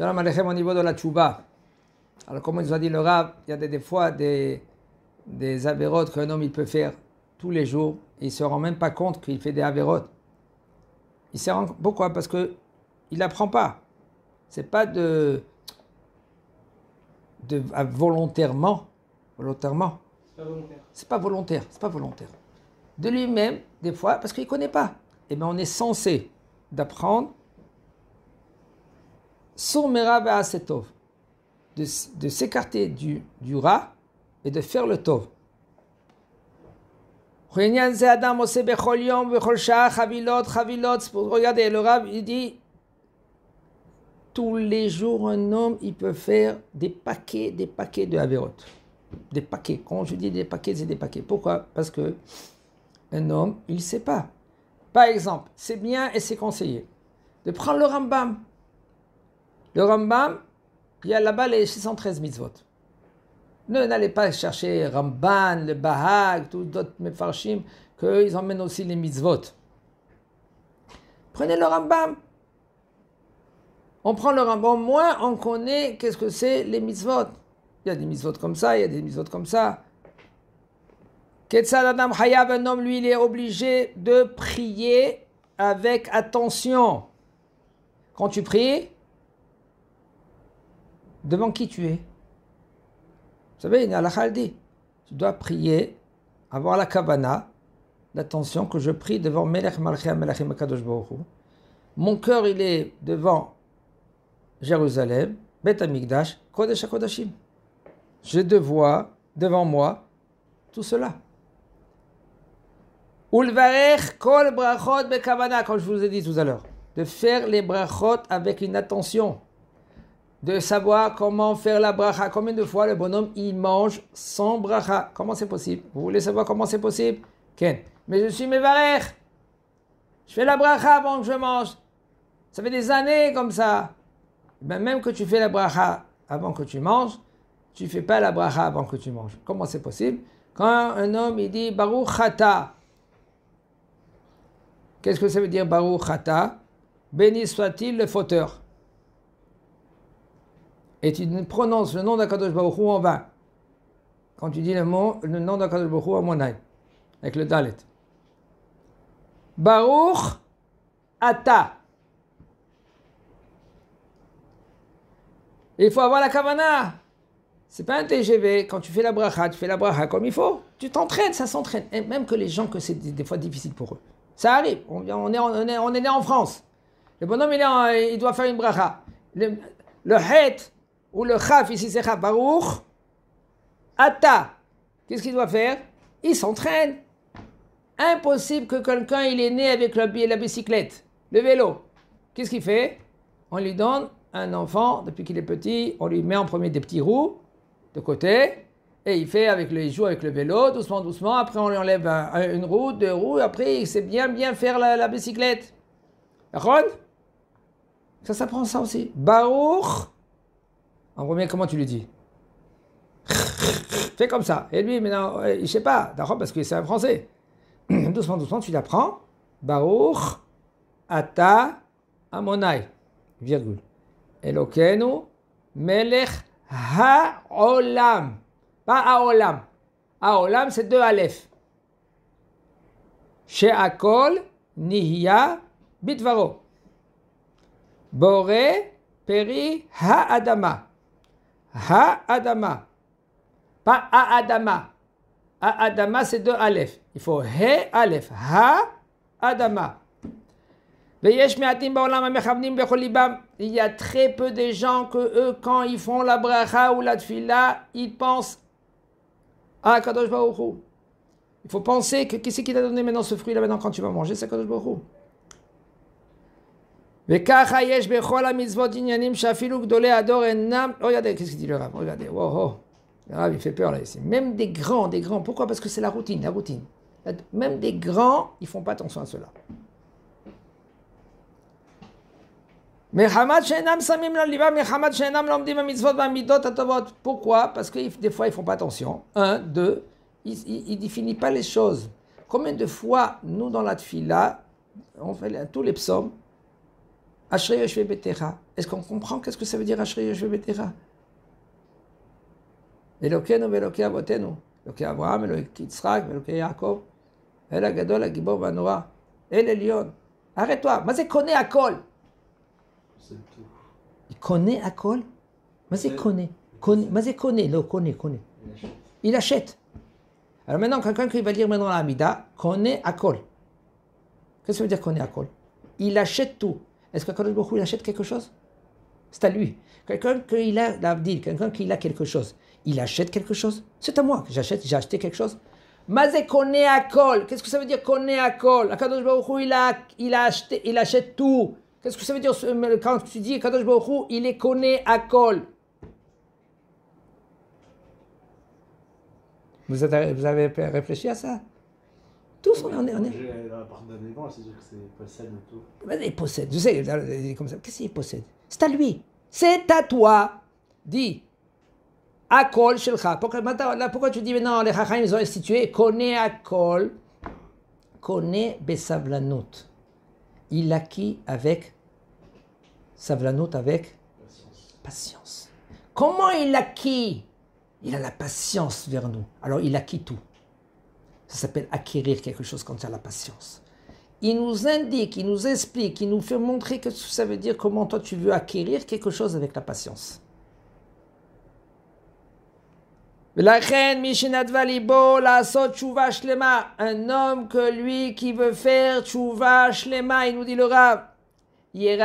au niveau de la tchouba. Alors, comme nous a dit le Rav, il y a des, fois des, des avérotes qu'un homme il peut faire tous les jours. Et il ne se rend même pas compte qu'il fait des avérotes. Il se rend pourquoi Parce qu'il il n'apprend pas. C'est pas de, de volontairement, volontairement. C'est pas volontaire. C'est pas volontaire. De lui-même, des fois, parce qu'il ne connaît pas. Et eh bien, on est censé d'apprendre Sourmera de, de s'écarter du, du rat et de faire le tov. Regardez, le rab, il dit tous les jours, un homme, il peut faire des paquets, des paquets de Haverot. Des paquets. Quand je dis des paquets, c'est des paquets. Pourquoi Parce que un homme, il ne sait pas. Par exemple, c'est bien et c'est conseillé de prendre le Rambam. Le Rambam, il y a là-bas les 613 mitzvot. Ne n'allez pas chercher Ramban, le Bahag, tous d'autres mefarshim, qu'ils emmènent aussi les mitzvot. Prenez le Rambam. On prend le Rambam, moins on connaît qu'est-ce que c'est les mitzvot. Il y a des mitzvot comme ça, il y a des mitzvot comme ça. Quetzal Adam Hayab, un homme, lui, il est obligé de prier avec attention. Quand tu pries, Devant qui tu es. Vous savez, il y a la Tu dois prier, avoir la kavana, l'attention que je prie devant Melech Malchia Melechim Kadosh Mon cœur, il est devant Jérusalem, Bet Amigdash, Kodesh HaKodashim. J'ai deux devant moi, tout cela. Ulvarech kol brachot bekavana, comme je vous ai dit tout à l'heure, de faire les brachot avec une attention de savoir comment faire la bracha. Combien de fois le bonhomme il mange sans bracha Comment c'est possible Vous voulez savoir comment c'est possible Ken. Mais je suis mévarer. Je fais la bracha avant que je mange. Ça fait des années comme ça. Ben, même que tu fais la bracha avant que tu manges, tu fais pas la bracha avant que tu manges. Comment c'est possible Quand un homme il dit Baruch Hata, qu'est-ce que ça veut dire Baruch Hata Béni soit-il le fauteur et tu prononces le nom d'Akadosh Baruch Hu en vain. Quand tu dis le, mot, le nom d'Akadosh Baruch Hu à Monaï, avec le Dalet. Baruch Ata. Il faut avoir la kavana. C'est pas un TGV. Quand tu fais la bracha, tu fais la bracha comme il faut. Tu t'entraînes, ça s'entraîne. Et même que les gens, que c'est des fois difficile pour eux. Ça arrive. On, est, est, on est né en France. Le bonhomme, il, est il doit faire une bracha. Le, le ou le Chaf ici c'est Chaf Baruch, Atta, qu'est-ce qu'il doit faire Il s'entraîne. Impossible que quelqu'un il est né avec la, la bicyclette, le vélo. Qu'est-ce qu'il fait On lui donne un enfant, depuis qu'il est petit, on lui met en premier des petits roues de côté, et il fait avec le, il joue avec le vélo, doucement, doucement. Après, on lui enlève une roue, deux roues. Après, il sait bien, bien faire la, la bicyclette. Ron, ça s'apprend ça, ça aussi. Baruch en premier, comment tu lui dis Fais comme ça. Et lui, maintenant, il euh, ne sait pas, d'accord, parce que c'est un français. doucement, doucement, tu l'apprends. Baruch ata amonai, virgule. Elokenu melech olam. Pas haolam. olam, c'est deux aleph. Sheakol nihya bitvaro. Boré peri ha-adama. Ha Adama. Pas A Adama. A Adama, c'est deux Aleph. Il faut He Aleph. Ha Adama. Il y a très peu de gens que eux, quand ils font la bracha ou la tfila, ils pensent à Kadosh Baruch Il faut penser que qui c'est qui t'a donné maintenant ce fruit-là, maintenant quand tu vas manger, c'est Kadosh Baruch Oh, regardez, qu'est-ce qu'il dit le Rav oh, Regardez, wow, oh, Le Rav, il fait peur là, ici. Même des grands, des grands. Pourquoi Parce que c'est la routine, la routine. Même des grands, ils font pas attention à cela. Pourquoi Parce que des fois, ils font pas attention. Un, deux, ils ne définissent pas les choses. Combien de fois, nous, dans la tfila, on fait tous les psaumes, Ashrei Est-ce qu'on comprend qu'est-ce que ça veut dire Ashrei Yoshve Betera Elokenu veloke Avotenu, Eloke Abraham, Eloke Yitzhak, Eloke Yaakov, El Agadol, Agibor Vanora, El Elion. Arrête-toi, mais c'est connaît à col. Il connaît à col Mais c'est connaît. Mais c'est connaît, le connaît, connaît. Il achète. Alors maintenant, quelqu'un qui va lire maintenant la Amida, connaît à col. Qu'est-ce que ça veut dire connaît à col Il achète tout. Est-ce que Kadosh il achète quelque chose C'est à lui. Quelqu'un qui a quelqu'un qui a quelque chose, il achète quelque chose C'est à moi que j'achète, j'ai acheté quelque chose Mazé à Qu'est-ce que ça veut dire connaît à Kadosh il, a, acheté, il achète tout. Qu'est-ce que ça veut dire quand tu dis Kadosh Baruch il est à vous, avez réfléchi à ça tous on est en dernier. Il possède, tu sais, comme ça. Qu'est-ce qu'il possède C'est à lui. C'est à toi. Dis. Akol Shelcha. Pourquoi tu dis, mais non, les Chacham, ils ont institué. Kone Akol. Kone Besavlanot. Il acquit avec. Savlanot avec. Patience. Comment il acquit Il a la patience vers nous. Alors il acquit tout. Ça s'appelle acquérir quelque chose quand tu as la patience. Il nous indique, il nous explique, il nous fait montrer que ça veut dire comment toi tu veux acquérir quelque chose avec la patience. Un homme que lui qui veut faire tchouva il nous dit le rab. C'est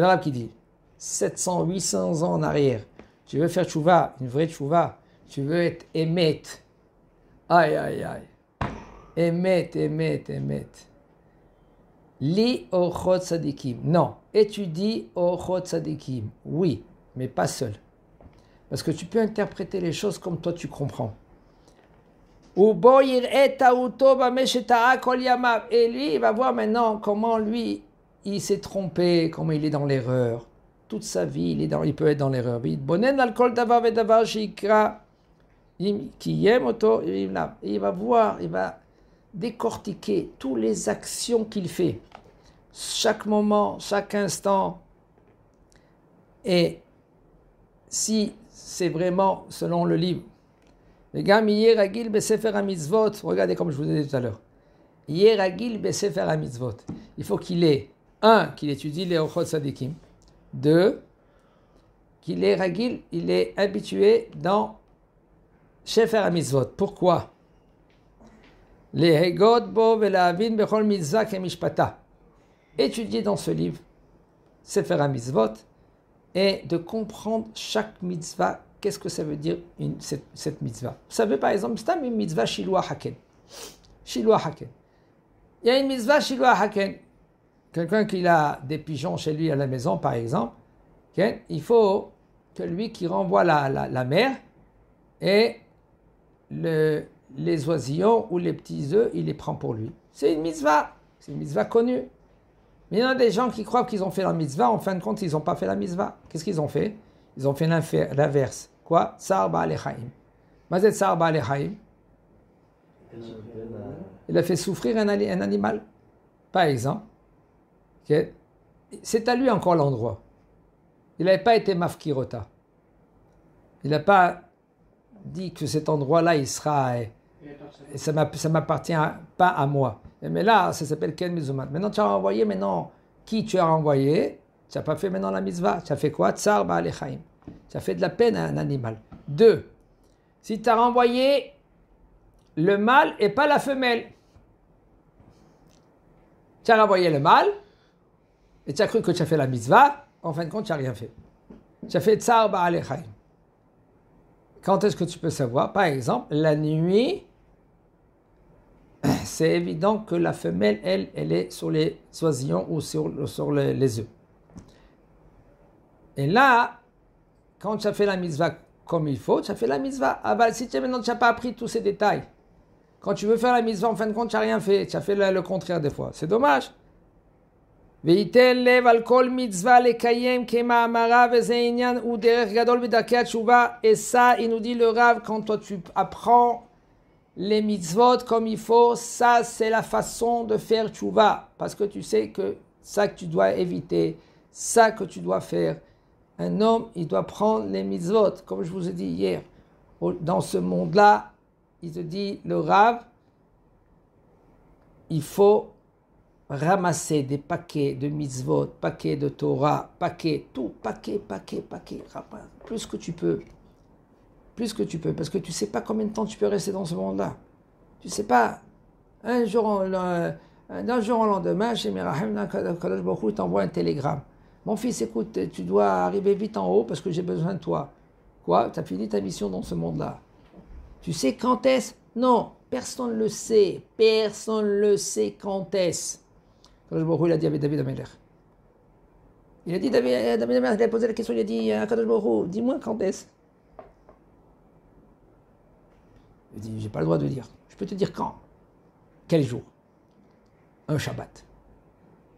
le rab qui dit. 700, 800 ans en arrière tu veux faire chouva, une vraie chouva, tu veux être émette. Aïe, aïe, aïe. Émette, émette, émette. Li ochot sadikim. Non. Étudie ochot sadikim. Oui, mais pas seul. Parce que tu peux interpréter les choses comme toi tu comprends. Et lui, il va voir maintenant comment lui, il s'est trompé, comment il est dans l'erreur toute sa vie, il, est dans, il peut être dans l'erreur. Il va voir, il va décortiquer toutes les actions qu'il fait, chaque moment, chaque instant. Et si c'est vraiment selon le livre, regardez comme je vous ai dit tout à l'heure. Il faut qu'il ait, un, qu'il étudie les Ochot Sadikim, de qu'il est ragil, il est habitué dans Shefer HaMitzvot. Pourquoi Étudier dans ce livre, Sefer est et de comprendre chaque mitzvah, qu'est-ce que ça veut dire cette, mitzvah. Vous savez par exemple, c'est une mitzvah Shiloh Haken. Shiloh Haken. Il y a une mitzvah Shiloh Haken quelqu'un qui a des pigeons chez lui à la maison, par exemple, il faut que lui qui renvoie la, la, mère et les oisillons ou les petits œufs, il les prend pour lui. C'est une mitzvah, c'est une mitzvah connue. Mais il y a des gens qui croient qu'ils ont fait la mitzvah, en fin de compte, ils n'ont pas fait la mitzvah. Qu'est-ce qu'ils ont fait Ils ont fait l'inverse. Quoi Sarba Il a fait souffrir un animal. Par exemple, c'est à lui encore l'endroit. Il n'avait pas été mafkirota. Il n'a pas dit que cet endroit-là, il sera. Et, eh, ça ne m'appartient pas à moi. Mais là, ça s'appelle Ken Mizumat. Maintenant, tu as renvoyé, maintenant, qui tu as renvoyé Tu n'as pas fait maintenant la misva. Tu as fait quoi Tsar Tu as fait de la peine à un animal. Deux, si tu as renvoyé le mâle et pas la femelle, tu as renvoyé le mâle, et tu as cru que tu as fait la mitzvah, en fin de compte, tu n'as rien fait. Tu as fait tsar ba'alechaim. Quand est-ce que tu peux savoir Par exemple, la nuit, c'est évident que la femelle, elle, elle est sur les oisillons ou sur, sur les, les œufs. Et là, quand tu as fait la mitzvah comme il faut, tu as fait la mitzvah. Ah bah si tu maintenant tu n'as pas appris tous ces détails. Quand tu veux faire la mitzvah, en fin de compte, tu n'as rien fait. Tu as fait le contraire des fois. C'est dommage. Et ça, il nous dit, le Rav, quand toi, tu apprends les mitzvot comme il faut, ça c'est la façon de faire tchouva. Parce que tu sais que ça que tu dois éviter, ça que tu dois faire. Un homme, il doit prendre les mitzvot, comme je vous ai dit hier. Dans ce monde-là, il te dit, le rave, il faut ramasser des paquets de mitzvot, paquets de Torah, paquets, tout, paquets, paquets, paquets, plus que tu peux. Plus que tu peux, parce que tu sais pas combien de temps tu peux rester dans ce monde-là. Tu sais pas. Un jour, d'un jour au lendemain, chez Mirahim, t'envoie un télégramme. Mon fils, écoute, tu dois arriver vite en haut parce que j'ai besoin de toi. Quoi Tu as fini ta mission dans ce monde-là. Tu sais quand est-ce Non, personne ne le sait. Personne ne le sait quand est-ce il a dit à David Amelech. Il a dit, David, eh, David Amelech, il a posé la question, il a dit à euh, Kadosh Baruch dis-moi quand est-ce Il a dit, j'ai pas le droit de dire. Je peux te dire quand Quel jour Un Shabbat.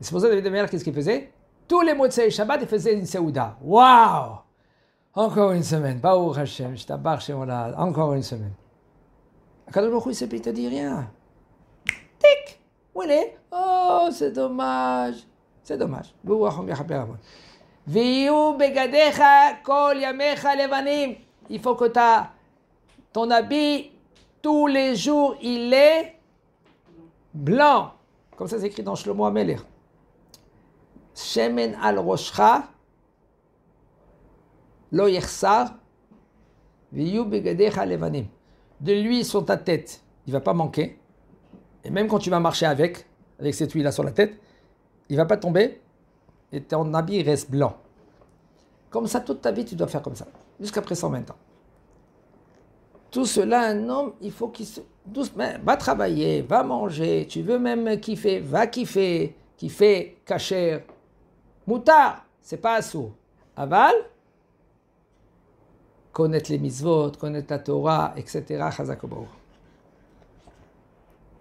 Il pour ça que David Amelech, qu'est-ce qu'il faisait Tous les mois de Shabbat, il faisait une seouda. Waouh Encore une semaine. Baruch Hashem, je t'abarche, encore une semaine. Kadosh Baruch il ne te dit rien. Tic où Oh, c'est dommage. C'est dommage. Il faut que ta, ton habit, tous les jours, il est blanc. Comme ça, c'est écrit dans Shlomo Amelir. Shemen al roshcha, lo yechsar, viyu begadecha levanim. De lui sur ta tête, il ne va pas manquer. Et même quand tu vas marcher avec, avec cette huile-là sur la tête, il va pas tomber et ton habit reste blanc. Comme ça, toute ta vie, tu dois faire comme ça, jusqu'après 120 ans. Tout cela, un homme, il faut qu'il se... Doucement, va travailler, va manger, tu veux même kiffer, va kiffer, kiffer, cacher. Moutard, c'est pas assourd. Aval, connaître les mitzvot, connaître la Torah, etc.